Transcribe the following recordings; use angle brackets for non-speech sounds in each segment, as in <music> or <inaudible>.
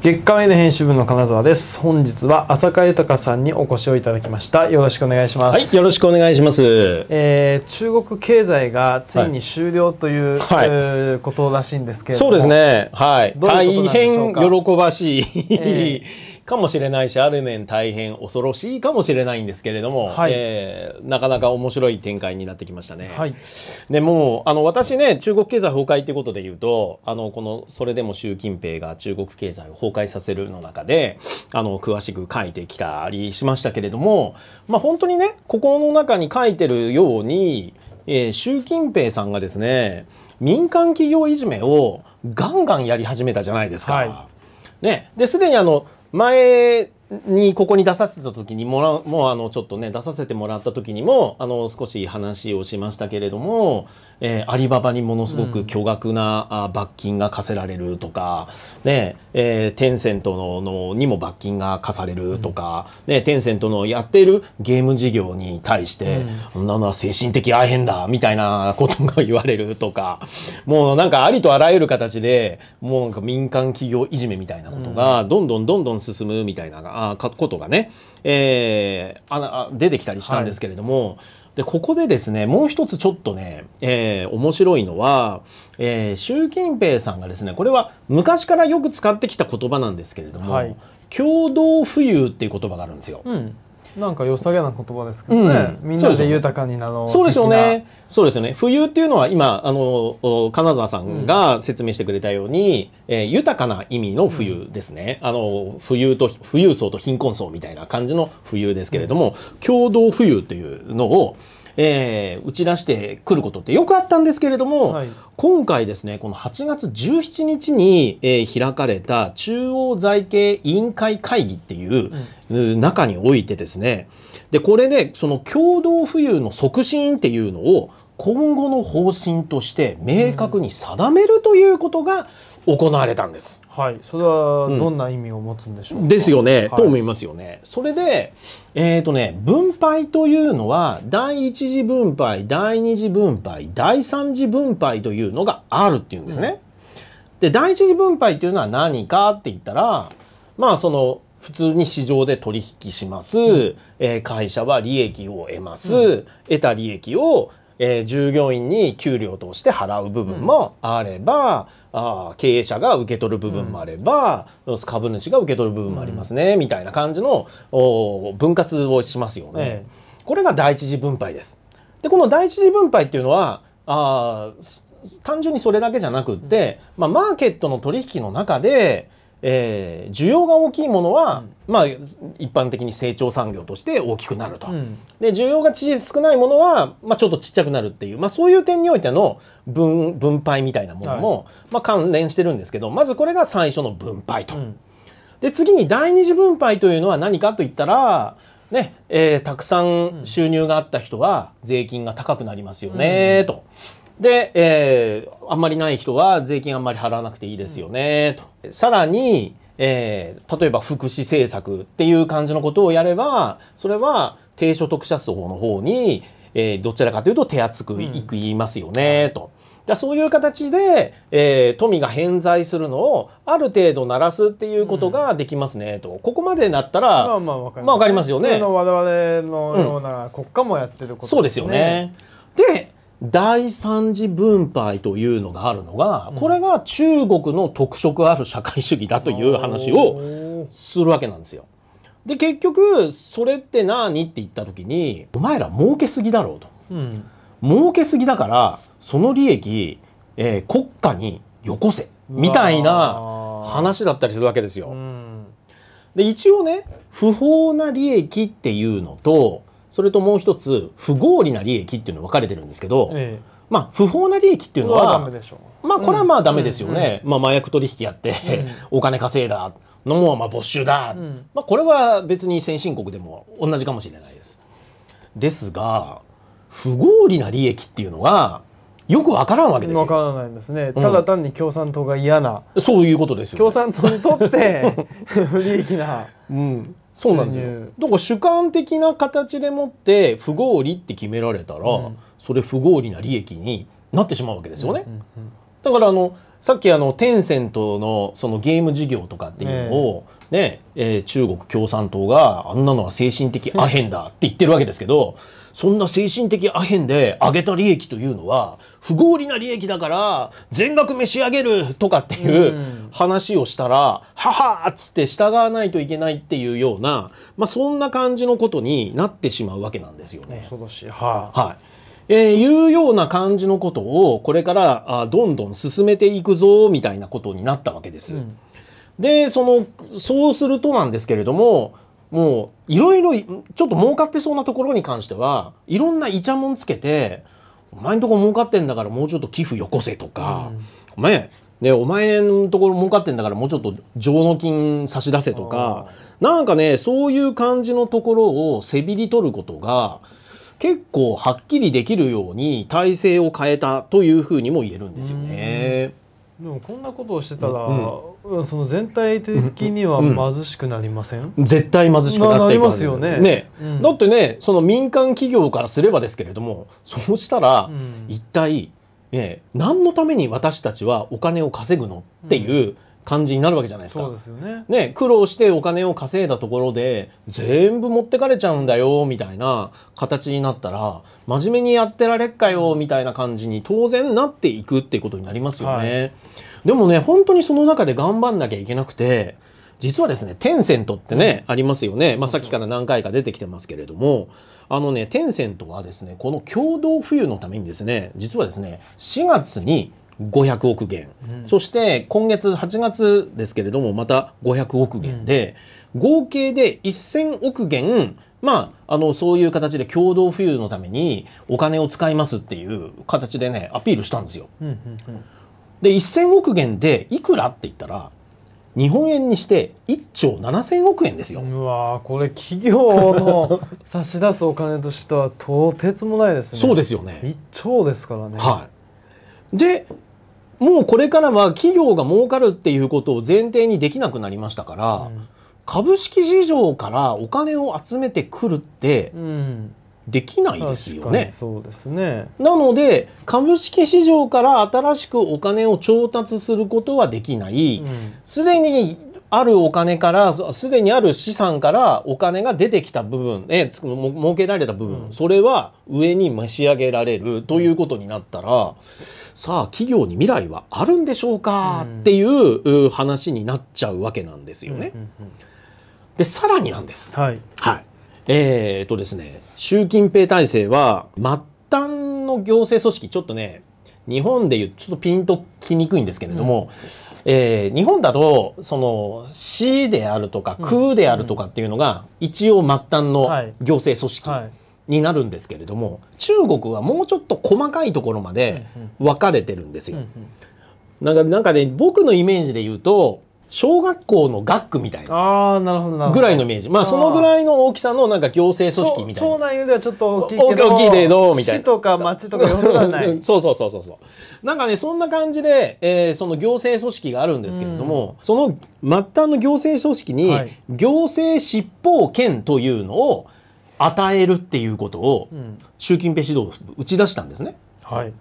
月刊 N 編集部の金沢です本日は浅香豊さんにお越しをいただきましたよろしくお願いしますはいよろしくお願いします、えー、中国経済がついに終了という、はいえー、ことらしいんですけれどもそうですねはい大変喜ばしい、えーかもしれないしある面大変恐ろしいかもしれないんですけれども、はい、えー、なかなか面白い展開になってきましたね。はい、でもあの私ね中国経済崩壊っていうことで言うとあのこのそれでも習近平が中国経済を崩壊させるの中であの詳しく書いてきたりしましたけれども、まあ、本当にねここの中に書いてるように、えー、習近平さんがですね民間企業いじめをガンガンやり始めたじゃないですか。はい、ね、ですでにあの前にここに出させた時にもらもうあのちょっとね出させてもらった時にもあの少し話をしましたけれども、えー、アリババにものすごく巨額な、うん、罰金が課せられるとか、ねえー、テンセントののにも罰金が課されるとか、うん、ね、テンセントのやってるゲーム事業に対して、うん、なのは精神的大変だみたいなことが言われるとかもうなんかありとあらゆる形でもうなんか民間企業いじめみたいなことがどんどんどんどん進むみたいな。くことがね、えー、出てきたりしたんですけれども、はい、でここでですねもう一つちょっとね、えー、面白いのは、えー、習近平さんがですねこれは昔からよく使ってきた言葉なんですけれども、はい、共同富裕っていう言葉があるんですよ。うんなんか良さげな言葉ですけどね、うん、みんなで豊かになろうそうですよねそうですよね冬っていうのは今あの金沢さんが説明してくれたように、うん、えー、豊かな意味の冬ですね、うん、あの浮遊と富裕層と貧困層みたいな感じの冬ですけれども、うん、共同浮遊というのをえー、打ち出してくることってよくあったんですけれども、はい、今回ですねこの8月17日に、えー、開かれた中央財経委員会会議っていう、うん、中においてですねでこれでその共同富裕の促進っていうのを今後の方針として明確に定めるということが、行われたんです。はい、それはどんな意味を持つんでしょう、うん、ですよね、はい、と思いますよね。それで、えっ、ー、とね、分配というのは第一次分配、第二次分配、第三次分配というのがあるっていうんですね。うん、で、第一次分配というのは何かって言ったら、まあその普通に市場で取引します、うん、えー、会社は利益を得ます、得た利益をえー、従業員に給料として払う部分もあれば、うん、あ経営者が受け取る部分もあれば、うん、株主が受け取る部分もありますね、うん、みたいな感じの分割をしますよね。これが第一次分配です。でこの第一次分配っていうのはあ単純にそれだけじゃなくって、まあ、マーケットの取引の中でえー、需要が大きいものは、うん、まあ、一般的に成長産業として大きくなると、うん、で需要が少ないものは、まあ、ちょっとちっちゃくなるっていう、まあ、そういう点においての分分配みたいなものも、はい、まあ、関連してるんですけどまずこれが最初の分配と。うん、で次に第二次分配というのは何かといったら、ねえー、たくさん収入があった人は税金が高くなりますよね、と。で、えー、あんまりない人は税金あんまり払わなくていいですよね、と。さらに、えー、例えば福祉政策っていう感じのことをやればそれは低所得者層の方に、えー、どちらかというと手厚くいいますよね、うん、と。そういう形で、えー、富が偏在するのをある程度鳴らすっていうことができますね、うん、とここまでなったらまあまあかります,、まあ、かりますよね。の我々のような国家もやってることですね。うん、そうですよねで第三次分配というのがあるのが、これが中国の特色ある社会主義だという話をするわけなんですよ。で結局それって何って言った時にお前ら儲けすぎだろうと、うん、儲けすぎだからその利益、えー、国家によこせみたいな話だったりするわけですよ。うん、で一応ね不法な利益っていうのとそれともう一つ不合理な利益っていうの分かれてるんですけど、ええ、まあ不法な利益っていうのはまあこれはまあダメですよね、うんうん、まあ麻薬取引やってお金稼いだのもまあ没収だ、うん、まあこれは別に先進国でも同じかもしれないです。ですが不合理な利益っていうのがよくわからんわけですよ。わからないんですね。ただ単に共産党が嫌な、そういうことですよ、ね、共産党にとって <laughs> 不利益な。うんそうなんですよだから主観的な形でもって不合理って決められたら、うん、それ不合理な利益になってしまうわけですよね。だからあのさっきあのテンセントのそのゲーム事業とかっていうのを、ねえー、中国共産党があんなのは精神的アヘンだって言ってるわけですけど、そんな精神的アヘンで上げた利益というのは不合理な利益だから全額召し上げるとかっていう話をしたら、ははっつって従わないといけないっていうような、まあ、そんな感じのことになってしまうわけなんですよね。恐ろしい、はあ、はいえー、いうような感じのことをこれからあどんどん進めていくぞみたいなことになったわけです。うん、でそのそうするとなんですけれどももういろいろちょっと儲かってそうなところに関してはいろんなイチャモンつけて「お前んとこ儲かってんだからもうちょっと寄付よこせ」とか「うん、お前でお前のところ儲かってんだからもうちょっと上納金差し出せとかなんかねそういう感じのところをせびり取ることが結構はっきりできるように体制を変えたというふうにも言えるんですよね。でもこんなことをしてたら、うん、その全体的には貧しくなりません、うん、絶対貧しくなっていますよね、ねうん、だってねその民間企業からすればですけれどもそうしたら一体、ね、何のために私たちはお金を稼ぐのっていう、感じになるわけじゃないですか。そうですよねね苦労してお金を稼いだところで全部持ってかれちゃうんだよみたいな形になったら真面目にやってられっかよみたいな感じに当然なっていくっていうことになりますよね。はい、でもね本当にその中で頑張んなきゃいけなくて実はですねテンセントってね、うん、ありますよね、まあ、さっきから何回か出てきてますけれどもあのねテンセントはですねこの共同富裕のためにですね実はですね4月に500億元、うん、そして今月8月ですけれどもまた500億元で、うん、合計で1000億元まあ、あのそういう形で共同富裕のためにお金を使いますっていう形でねアピールしたんですよ。うんうんうん、で1,000億元でいくらって言ったら日本円にして1兆7,000億円ですよ。うわこれ企業の <laughs> 差し出すお金としてはとてつもないですね。そうですよね。1兆ですからね。はい、でもうこれからは企業が儲かるっていうことを前提にできなくなりましたから、うん、株式市場からお金を集めてくるって、うんできないですよね。そうですねなので株式市場から新しくお金を調達することはできないすで、うん、にあるお金からすでにある資産からお金が出てきた部分え儲けられた部分、うん、それは上に召し上げられるということになったら、うん、さあ企業に未来はあるんでしょうか、うん、っていう話になっちゃうわけなんですよね。でさらになんです。はい、はい、えー、っとですね習近平体制は末端の行政組織ちょっとね日本でいうちょっとピンときにくいんですけれども、うん、えー、日本だとその市であるとか空」であるとかっていうのが一応末端の行政組織になるんですけれども、中国はもうちょっと細かいところまで分かれてるんですよ。なんかなんかね僕のイメージで言うと小学校の学区みたいなぐらいのイメージまあそのぐらいの大きさのなんか行政組織みたいな町内ではちょっと大きいけど大きいけどみたいな市とか町とか呼んだないそうそうそうそうなんかねそんな感じで、えー、その行政組織があるんですけれども、うん、その末端の行政組織に、行政執法権というのを与えるっていうことを、習近平指導部打ち出したんですね。はい、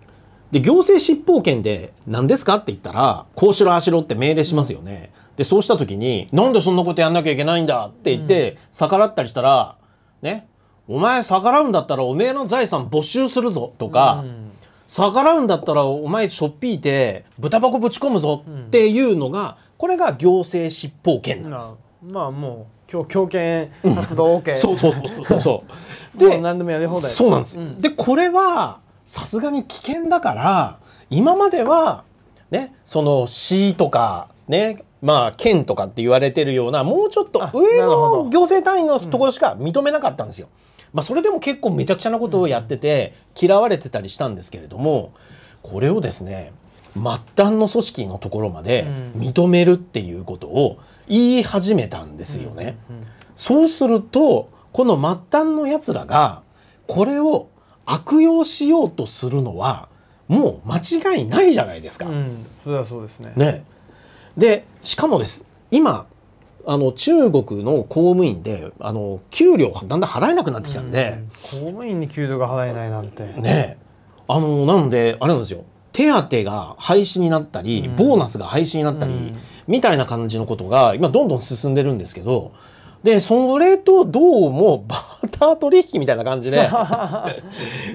で行政執法権で何ですかって言ったらこうしろあしろって命令しますよね。でそうした時になんでそんなことやんなきゃいけないんだって言って逆らったりしたらねお前逆らうんだったらおめえの財産没収するぞとか、逆らうんだったらお前しょっぴいて豚箱ぶち込むぞっていうのが、これが行政執法権なんです。まあもう強強権活動 OK、そうそうそうそうで何でもやり放題そうなんです、うん、でこれはさすがに危険だから今まではねその市とかねまあ県とかって言われてるようなもうちょっと上の行政単位のところしか認めなかったんですよ。まあ、それでも結構めちゃくちゃなことをやってて嫌われてたりしたんですけれどもこれをですね末端の組織のところまで認めるっていうことを言い始めたんですよね。そうするとこの末端のやつらがこれを悪用しようとするのはもう間違いないじゃないですか。うん、それはそうですね、ね、でしかもです今あの中国の公務員であの給料だんだん払えなくなってきたんで、うん、公務員に給料が払えないなんてねあのなのであれなんですよ手当が廃止になったり、うん、ボーナスが廃止になったり、みたいな感じのことが今どんどん進んでるんですけどでそれとどうも <laughs> バーター取引みたいな感じで <laughs>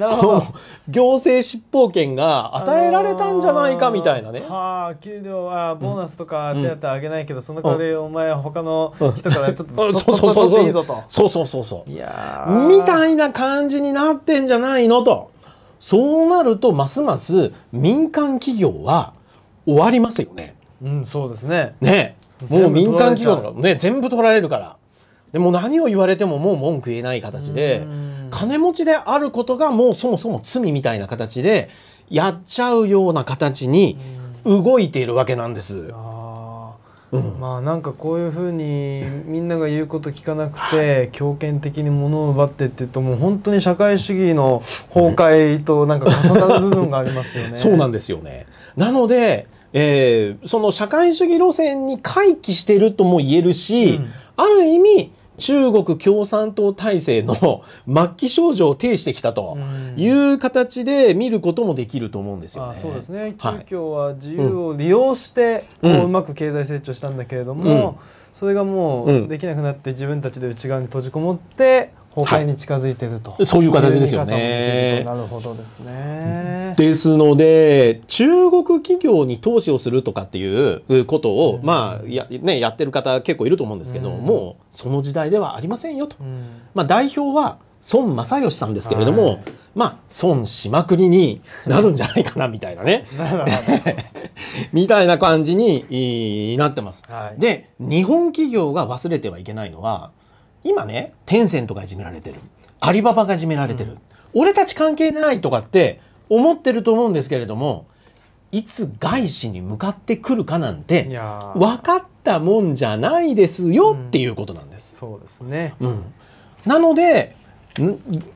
行政執法権が与えられたんじゃないかみたいなね。あのー、はあ給料はボーナスとか手当あげないけど、うん、その代わりお前他の人からちょっと、うん、そうそうそうそうそうそうそうそうみたいな感じになってんじゃないのとそうなるとますます民間企業は終わりますよね。うん、そうですね。ね、もう民間企業のね全部取られるから。でも何を言われてももう文句言えない形で金持ちであることがもうそもそも罪みたいな形でやっちゃうような形に動いているわけなんです。うん、まあなんかこういうふうにみんなが言うこと聞かなくて強権的に物を奪ってっていうともう本当に社会主義の崩壊となんか重なる部分がありますよね。<laughs> そうなんですよねなので、えー、その社会主義路線に回帰してるとも言えるし、うん、ある意味中国共産党体制の <laughs> 末期症状を呈してきたという形で見ることもできると思うんですよね。うん、そうですね中共は自由を利用して、こううまく経済成長したんだけれども、うん、それがもうできなくなって自分たちで内側に閉じこもって。崩壊に近づいてると、はい、そういう形ですよね。なるほどですね。ですので中国企業に投資をするとかっていうことを、うん、まあや,、ね、やってる方結構いると思うんですけど、うん、もうその時代ではありませんよと。うん、まあ、代表は孫正義さんですけれども、はい、まあ孫しまくりになるんじゃないかなみたいなね <laughs> <laughs> みたいな感じになってます。はい、で日本企業が忘れてはいけないのは今ねテンセントがいじめられてるアリババがいじめられてる、うん、俺たち関係ないとかって思ってると思うんですけれどもいつ外資に向かってくるかなんて分かったもんじゃないですよっていうことなんです。うん、そうですね、うん、なので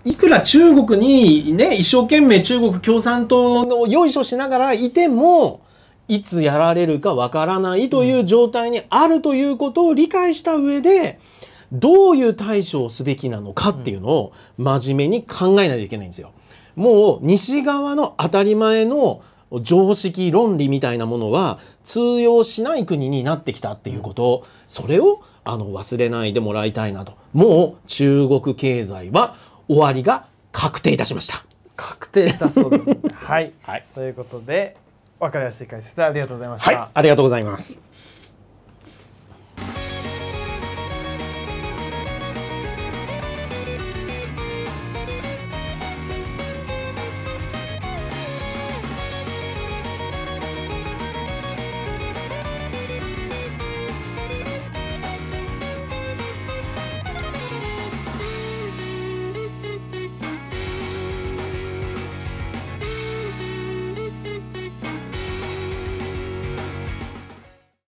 いくら中国にね一生懸命中国共産党をよいしょしながらいてもいつやられるかわからないという状態にあるということを理解した上で、うんどういう対処をすべきなのかっていうのを真面目に考えないといけないんですよ。もう西側の当たり前の常識論理みたいなものは通用しない国になってきたっていうこと、それをあの忘れないでもらいたいなともう中国経済は終わりが確定いたしました確定したそうです、ね、<laughs> はい、はい、ということで分かりやすい解説ありがとうございました、はい、ありがとうございます